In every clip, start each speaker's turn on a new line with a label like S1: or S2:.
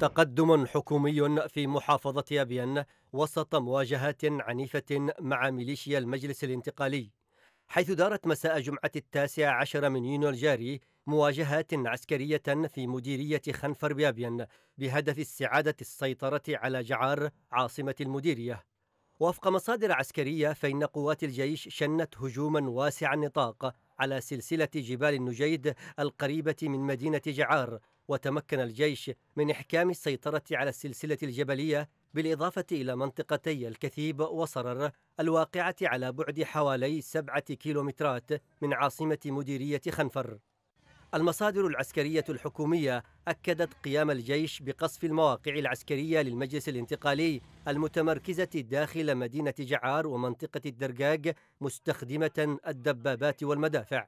S1: تقدم حكومي في محافظة أبيان وسط مواجهات عنيفة مع ميليشيا المجلس الانتقالي حيث دارت مساء جمعة التاسع عشر من يونيو الجاري مواجهات عسكرية في مديرية خنفر بأبين بهدف استعادة السيطرة على جعار عاصمة المديرية وفق مصادر عسكرية فإن قوات الجيش شنت هجوما واسع النطاق على سلسلة جبال النجيد القريبة من مدينة جعار وتمكن الجيش من إحكام السيطرة على السلسلة الجبلية بالإضافة إلى منطقتي الكثيب وصرر الواقعة على بعد حوالي سبعة كيلومترات من عاصمة مديرية خنفر المصادر العسكرية الحكومية أكدت قيام الجيش بقصف المواقع العسكرية للمجلس الانتقالي المتمركزة داخل مدينة جعار ومنطقة الدرقاق مستخدمة الدبابات والمدافع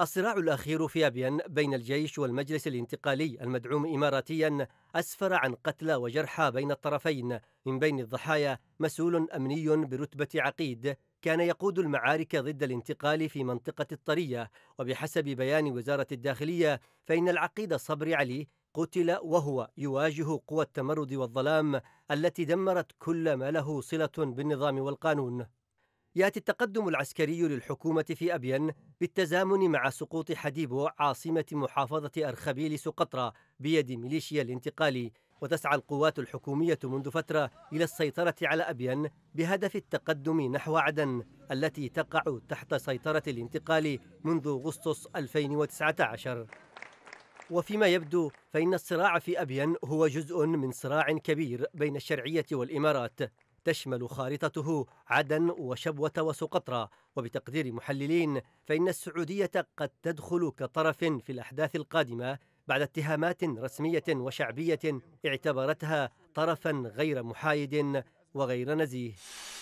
S1: الصراع الأخير في أبيان بين الجيش والمجلس الانتقالي المدعوم إماراتيا أسفر عن قتلى وجرحى بين الطرفين من بين الضحايا مسؤول أمني برتبة عقيد كان يقود المعارك ضد الانتقال في منطقة الطرية وبحسب بيان وزارة الداخلية فإن العقيد صبري علي قتل وهو يواجه قوى التمرد والظلام التي دمرت كل ما له صلة بالنظام والقانون يأتي التقدم العسكري للحكومة في أبين بالتزامن مع سقوط حديبو عاصمة محافظة أرخبيل سقطرى بيد ميليشيا الانتقالي وتسعى القوات الحكومية منذ فترة إلى السيطرة على أبين بهدف التقدم نحو عدن التي تقع تحت سيطرة الانتقال منذ أغسطس 2019 وفيما يبدو فإن الصراع في أبين هو جزء من صراع كبير بين الشرعية والإمارات تشمل خارطته عدن وشبوة وسقطرى وبتقدير محللين فإن السعودية قد تدخل كطرف في الأحداث القادمة بعد اتهامات رسمية وشعبية اعتبرتها طرفا غير محايد وغير نزيه